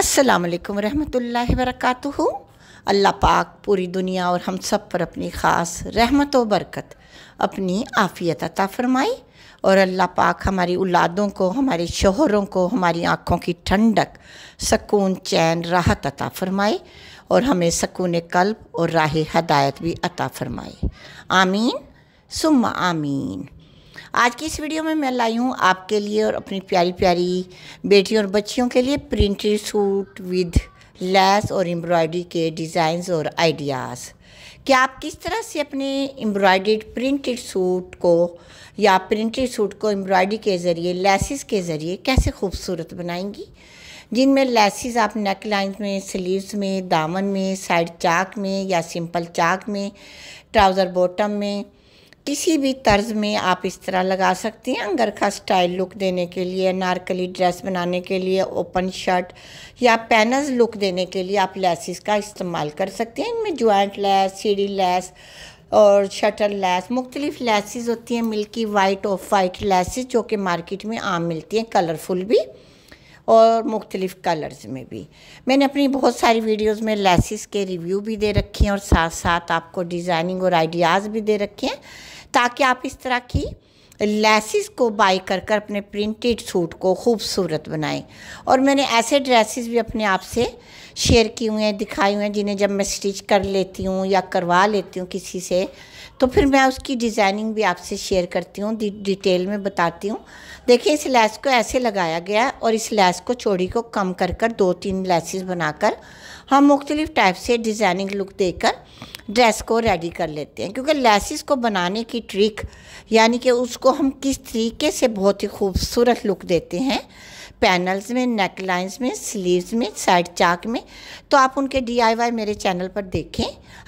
असलकम वरहमल वरक अल्लाह पाक पूरी दुनिया और हम सब पर अपनी ख़ास रहमत व बरकत अपनी आफ़ियत अता फरमाई और अल्लाह पाक हमारी औलादों को हमारे शोहरों को हमारी आँखों की ठंडक सकून चैन राहत अता फरमाए और हमें सकून कल्ब और राह हदायत भी अता फरमाए आमीन सुम आमीन आज की इस वीडियो में मैं लाई हूँ आपके लिए और अपनी प्यारी प्यारी बेटियों और बच्चियों के लिए प्रिंटेड सूट विद लैस और एम्ब्रॉयडरी के डिज़ाइंस और आइडियाज़ कि आप किस तरह से अपने एम्ब्रॉयड प्रिंटेड सूट को या प्रिंटेड सूट को एम्ब्रॉयडरी के ज़रिए लेसिस के ज़रिए कैसे खूबसूरत बनाएंगी जिनमें लेसिस आप नेक लाइन्स में स्लीव्स में दामन में साइड चाक में या सिंपल चाक में ट्राउज़र बॉटम में किसी भी तर्ज में आप इस तरह लगा सकती हैं गरखा स्टाइल लुक देने के लिए नारकली ड्रेस बनाने के लिए ओपन शर्ट या पैनल लुक देने के लिए आप लेसिस का इस्तेमाल कर सकते हैं इनमें जॉइंट लेस सीढ़ी लेस और शटर लेस मुख्तलिफ़ लैसेज होती हैं milky white off white laces जो कि मार्केट में आम मिलती हैं कलरफुल भी और मुख्तलिफ़ कलर्स में भी मैंने अपनी बहुत सारी वीडियोस में लेसिस के रिव्यू भी दे रखे हैं और साथ साथ आपको डिज़ाइनिंग और आइडियाज़ भी दे रखे हैं ताकि आप इस तरह की लेसिस को बाई कर कर अपने प्रिंटेड सूट को खूबसूरत बनाएं और मैंने ऐसे ड्रेसेस भी अपने आप से शेयर किए हुए हैं दिखाए हुए हैं जिन्हें जब मैं स्टिच कर लेती हूँ या करवा लेती हूँ किसी से तो फिर मैं उसकी डिज़ाइनिंग भी आपसे शेयर करती हूँ डिटेल में बताती हूँ देखिए इस लैस को ऐसे लगाया गया और इस लैस को चौड़ी को कम कर कर दो तीन लैसेस बनाकर हम मुख्तलिफ टाइप से डिज़ाइनिंग लुक देकर ड्रेस को रेडी कर लेते हैं क्योंकि लेसिस को बनाने की ट्रिक यानी कि उसको इसको हम किस तरीके से बहुत ही खूबसूरत लुक देते हैं पैनल्स में नेक लाइन्स में स्लीव्स में साइड चाक में तो आप उनके डीआईवाई मेरे चैनल पर देखें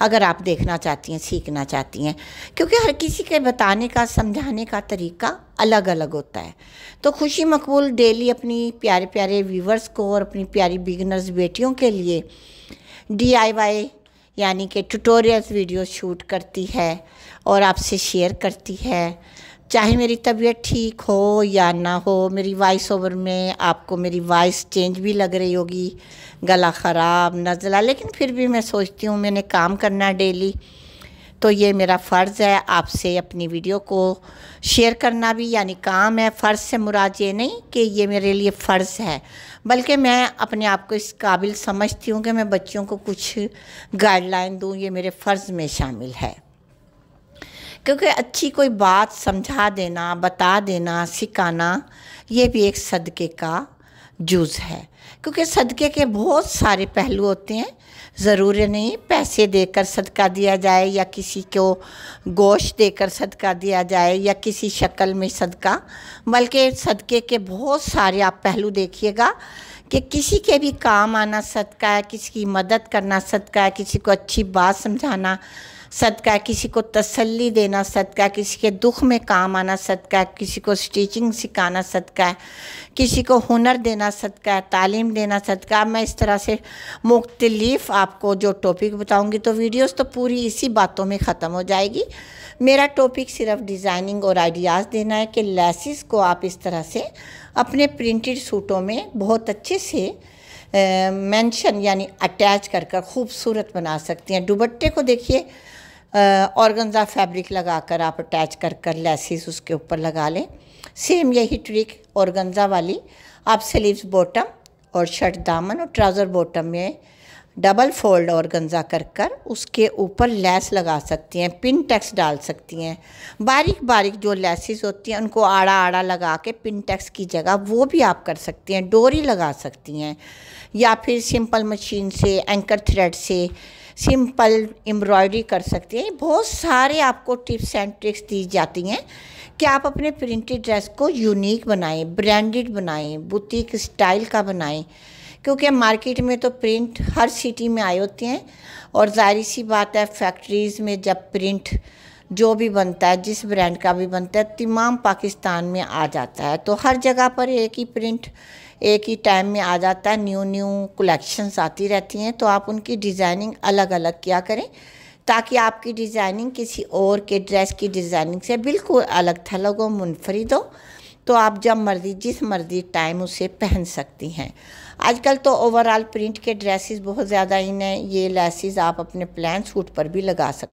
अगर आप देखना चाहती हैं सीखना चाहती हैं क्योंकि हर किसी के बताने का समझाने का तरीका अलग अलग होता है तो खुशी मकबूल डेली अपनी प्यारे प्यारे व्यूवर्स को और अपनी प्यारी बिगनर्स बेटियों के लिए वाई यानी कि ट्यूटोरियल्स वीडियो शूट करती है और आपसे शेयर करती है चाहे मेरी तबीयत ठीक हो या ना हो मेरी वॉइस ओवर में आपको मेरी वॉइस चेंज भी लग रही होगी गला ख़राब नज़ला लेकिन फिर भी मैं सोचती हूँ मैंने काम करना डेली तो ये मेरा फ़र्ज़ है आपसे अपनी वीडियो को शेयर करना भी यानी काम है फ़र्ज़ से मुराद ये नहीं कि ये मेरे लिए फ़र्ज़ है बल्कि मैं अपने आप को इस काबिल समझती हूँ कि मैं बच्चों को कुछ गाइडलाइन दूँ ये मेरे फ़र्ज़ में शामिल है क्योंकि अच्छी कोई बात समझा देना बता देना सिखाना ये भी एक सदक़े का जूज है क्योंकि सदक़े के बहुत सारे पहलू होते हैं ज़रूरी नहीं पैसे देकर सदका दिया जाए या किसी को गोश्त देकर सदका दिया जाए या किसी शक्ल में सदका बल्कि सदक़े के बहुत सारे आप पहलू देखिएगा कि किसी के भी काम आना सदका है किसी की मदद करना सदका है किसी को अच्छी बात समझाना सदका किसी को तसल्ली देना सदका किसी के दुख में काम आना सदका किसी को स्टिचिंग सिखाना सदका किसी को हुनर देना सदका तालीम देना सदका मैं इस तरह से मुख्तलिफ आपको जो टॉपिक बताऊंगी तो वीडियोस तो पूरी इसी बातों में ख़त्म हो जाएगी मेरा टॉपिक सिर्फ डिज़ाइनिंग और आइडियाज़ देना है कि लेसिस को आप इस तरह से अपने प्रिंटेड सूटों में बहुत अच्छे से मेंशन यानी अटैच कर कर खूबसूरत बना सकती हैं दुबट्टे को देखिए ऑर्गनजा फैब्रिक लगा कर आप अटैच कर कर लेसिस उसके ऊपर लगा लें सेम यही ट्रिक ऑर्गनजा वाली आप स्लीव्स बॉटम और शर्ट दामन और ट्राउज़र बॉटम में डबल फोल्ड और गंजा कर कर उसके ऊपर लैस लगा सकती हैं पिन टैक्स डाल सकती हैं बारीक बारीक जो लेसिस होती हैं उनको आड़ा आड़ा लगा के पिन टैक्स की जगह वो भी आप कर सकती हैं डोरी लगा सकती हैं या फिर सिंपल मशीन से एंकर थ्रेड से सिंपल एम्ब्रॉयडरी कर सकती हैं बहुत सारे आपको टिप्स एंड ट्रिक्स दी जाती हैं कि आप अपने प्रिंटेड ड्रेस को यूनिक बनाएं ब्रांडेड बनाएं बुटीक स्टाइल का बनाएं क्योंकि मार्केट में तो प्रिंट हर सिटी में आए होते हैं और जाहिर सी बात है फैक्ट्रीज़ में जब प्रिंट जो भी बनता है जिस ब्रांड का भी बनता है तमाम पाकिस्तान में आ जाता है तो हर जगह पर एक ही प्रिंट एक ही टाइम में आ जाता है न्यू न्यू कलेक्शंस आती रहती हैं तो आप उनकी डिज़ाइनिंग अलग अलग किया करें ताकि आपकी डिज़ाइनिंग किसी और के ड्रेस की डिज़ाइनिंग से बिल्कुल अलग थलग हो मुनफरद हो तो आप जब मर्ज़ी जिस मर्ज़ी टाइम उसे पहन सकती हैं आजकल तो ओवरऑल प्रिंट के ड्रेसेस बहुत ज़्यादा इन हैं ये लेसिस आप अपने प्लान सूट पर भी लगा सकते